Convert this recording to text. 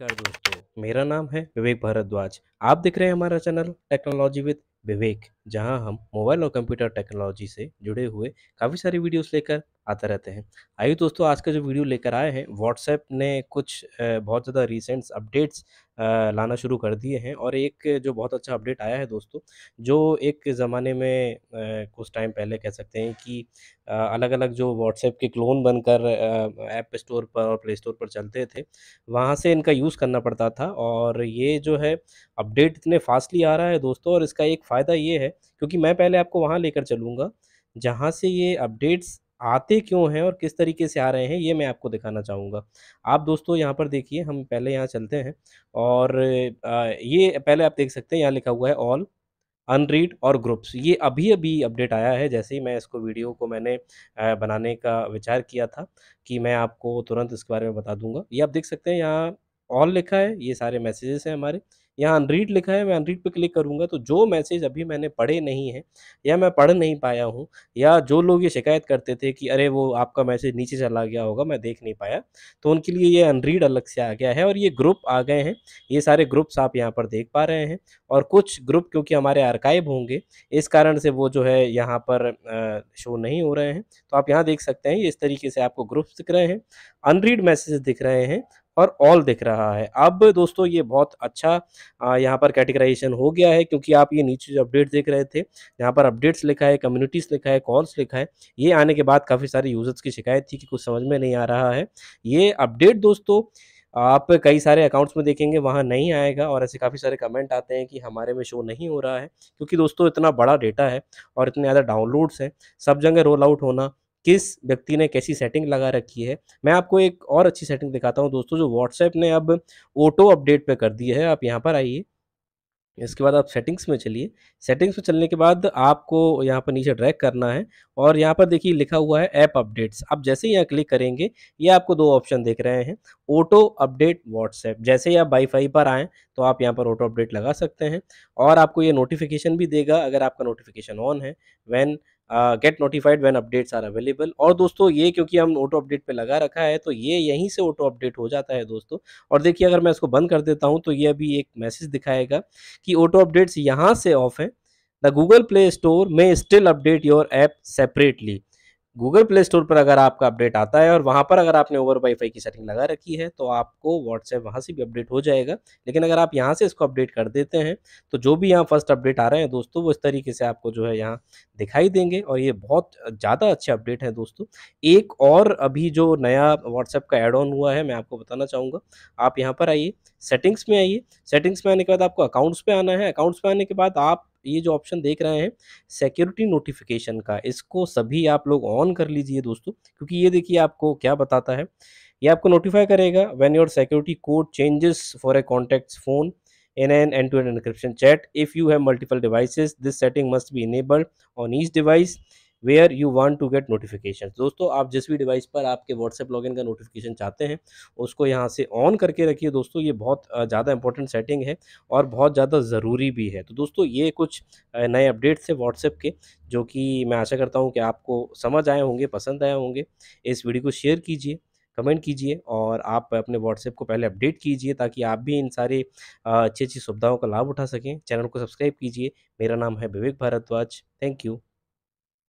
नमस्कार दोस्तों मेरा नाम है विवेक भारद्वाज आप देख रहे हैं हमारा चैनल टेक्नोलॉजी विद विवेक जहां हम मोबाइल और कंप्यूटर टेक्नोलॉजी से जुड़े हुए काफ़ी सारी वीडियोस लेकर आते रहते हैं आइए दोस्तों आज का जो वीडियो लेकर आए हैं व्हाट्सएप ने कुछ बहुत ज़्यादा रिसेंट अपडेट्स लाना शुरू कर दिए हैं और एक जो बहुत अच्छा अपडेट आया है दोस्तों जो एक ज़माने में कुछ टाइम पहले कह सकते हैं कि अलग अलग जो व्हाट्सएप के क्लोन बनकर ऐप स्टोर पर और प्ले स्टोर पर चलते थे वहाँ से इनका यूज़ करना पड़ता था और ये जो है अपडेट इतने फास्टली आ रहा है दोस्तों और इसका एक फ़ायदा ये है क्योंकि मैं पहले आपको वहाँ लेकर चलूँगा जहाँ से ये अपडेट्स आते क्यों हैं और किस तरीके से आ रहे हैं ये मैं आपको दिखाना चाहूँगा आप दोस्तों यहाँ पर देखिए हम पहले यहाँ चलते हैं और ये पहले आप देख सकते हैं यहाँ लिखा हुआ है ऑल अनरीड और ग्रुप्स ये अभी अभी अपडेट आया है जैसे ही मैं इसको वीडियो को मैंने बनाने का विचार किया था कि मैं आपको तुरंत इसके बारे में बता दूंगा ये आप देख सकते हैं यहाँ ऑल लिखा है ये सारे मैसेजेस हैं हमारे यहाँ अनरीड लिखा है मैं अनरीड पे क्लिक करूँगा तो जो मैसेज अभी मैंने पढ़े नहीं हैं या मैं पढ़ नहीं पाया हूँ या जो लोग ये शिकायत करते थे कि अरे वो आपका मैसेज नीचे चला गया होगा मैं देख नहीं पाया तो उनके लिए ये अनरीड अलग से आ गया है और ये ग्रुप आ गए हैं ये सारे ग्रुप्स आप यहाँ पर देख पा रहे हैं और कुछ ग्रुप क्योंकि हमारे आर्काइव होंगे इस कारण से वो जो है यहाँ पर शो नहीं हो रहे हैं तो आप यहाँ देख सकते हैं इस तरीके से आपको ग्रुप्स दिख रहे हैं अनरीड मैसेज दिख रहे हैं और ऑल दिख रहा है अब दोस्तों ये बहुत अच्छा यहाँ पर कैटेगराइजेशन हो गया है क्योंकि आप ये नीचे जो अपडेट देख रहे थे यहाँ पर अपडेट्स लिखा है कम्युनिटीज़ लिखा है कॉल्स लिखा है ये आने के बाद काफ़ी सारे यूज़र्स की शिकायत थी कि कुछ समझ में नहीं आ रहा है ये अपडेट दोस्तों आप कई सारे अकाउंट्स में देखेंगे वहाँ नहीं आएगा और ऐसे काफ़ी सारे कमेंट आते हैं कि हमारे में शो नहीं हो रहा है क्योंकि दोस्तों इतना बड़ा डेटा है और इतने ज़्यादा डाउनलोड्स हैं सब जगह रोल आउट होना किस व्यक्ति ने कैसी सेटिंग लगा रखी है मैं आपको एक और अच्छी सेटिंग दिखाता हूँ दोस्तों जो व्हाट्सएप ने अब ऑटो अपडेट पर कर दी है आप यहाँ पर आइए इसके बाद आप सेटिंग्स में चलिए सेटिंग्स में चलने के बाद आपको यहाँ पर नीचे ड्रैग करना है और यहाँ पर देखिए लिखा हुआ है ऐप अपडेट्स आप जैसे ही यहाँ क्लिक करेंगे ये आपको दो ऑप्शन देख रहे हैं ऑटो अपडेट व्हाट्सएप जैसे ही आप वाईफाई पर आएँ तो आप यहाँ पर ऑटो अपडेट लगा सकते हैं और आपको ये नोटिफिकेशन भी देगा अगर आपका नोटिफिकेशन ऑन है when get notified when updates are available और दोस्तों ये क्योंकि हम ऑटो अपडेट पे लगा रखा है तो ये यहीं से ऑटो अपडेट हो जाता है दोस्तों और देखिए अगर मैं इसको बंद कर देता हूँ तो ये अभी एक मैसेज दिखाएगा कि ऑटो अपडेट्स यहाँ से ऑफ है द गूगल प्ले स्टोर में still update your app separately Google play store पर अगर आपका अपडेट आता है और वहाँ पर अगर आपने ओवर वाईफाई की सेटिंग लगा रखी है तो आपको व्हाट्सएप वहाँ से भी अपडेट हो जाएगा लेकिन अगर आप यहाँ से इसको अपडेट कर देते हैं तो जो भी यहाँ फर्स्ट अपडेट आ रहे हैं दोस्तों वो इस तरीके से आपको जो है यहाँ दिखाई देंगे और ये बहुत ज़्यादा अच्छे अपडेट हैं दोस्तों एक और अभी जो नया व्हाट्सएप का एड ऑन हुआ है मैं आपको बताना चाहूँगा आप यहाँ पर आइए सेटिंग्स में आइए सेटिंग्स में आने के बाद आपको अकाउंट्स पर आना है अकाउंट्स पर आने के बाद आप ये जो ऑप्शन देख रहे हैं सिक्योरिटी नोटिफिकेशन का इसको सभी आप लोग ऑन कर लीजिए दोस्तों क्योंकि ये देखिए आपको क्या बताता है ये आपको नोटिफाई करेगा when your security code changes for a contact phone end end end to end encryption chat if you have multiple multiple this setting must be enabled on each device where you want to get notification दोस्तों आप जिस भी device पर आपके WhatsApp login का notification चाहते हैं उसको यहाँ से ऑन करके रखिए दोस्तों ये बहुत ज़्यादा इंपॉर्टेंट सेटिंग है और बहुत ज़्यादा ज़रूरी भी है तो दोस्तों ये कुछ नए अपडेट्स है व्हाट्सएप के जो कि मैं आशा करता हूँ कि आपको समझ आए होंगे पसंद आए होंगे इस वीडियो को शेयर कीजिए कमेंट कीजिए और आप अपने व्हाट्सएप को पहले अपडेट कीजिए ताकि आप भी इन सारे अच्छी अच्छी सुविधाओं का लाभ उठा सकें चैनल को सब्सक्राइब कीजिए मेरा नाम है विवेक भारद्वाज थैंक यू